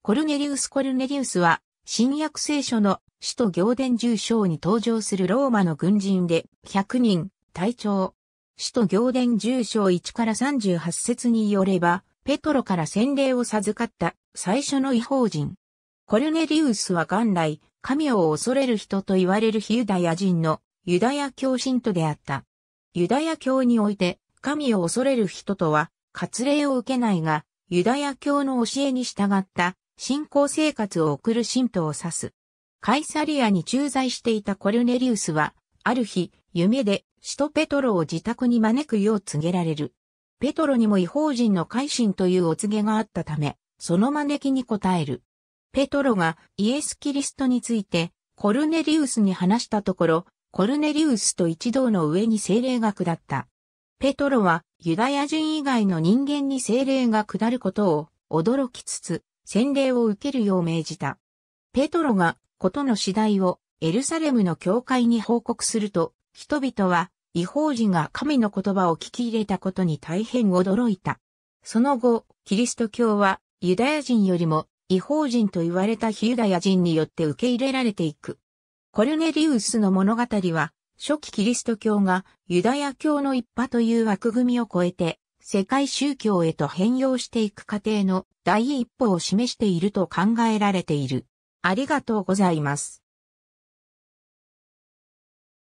コルネリウス・コルネリウスは、新約聖書の首都行伝重章に登場するローマの軍人で、100人、隊長。首都行伝重章1から38節によれば、ペトロから洗礼を授かった最初の違法人。コルネリウスは元来、神を恐れる人と言われるユダヤ人のユダヤ教信徒であった。ユダヤ教において、神を恐れる人とは、割礼を受けないが、ユダヤ教の教えに従った信仰生活を送る信徒を指す。カイサリアに駐在していたコルネリウスは、ある日、夢で、使徒ペトロを自宅に招くよう告げられる。ペトロにも違法人の改心というお告げがあったため、その招きに応える。ペトロがイエス・キリストについて、コルネリウスに話したところ、コルネリウスと一同の上に精霊が下った。ペトロはユダヤ人以外の人間に精霊が下ることを驚きつつ、洗礼を受けるよう命じた。ペトロがことの次第をエルサレムの教会に報告すると、人々は違法人が神の言葉を聞き入れたことに大変驚いた。その後、キリスト教はユダヤ人よりも違法人と言われた非ユダヤ人によって受け入れられていく。コルネリウスの物語は、初期キリスト教がユダヤ教の一派という枠組みを超えて世界宗教へと変容していく過程の第一歩を示していると考えられている。ありがとうございます。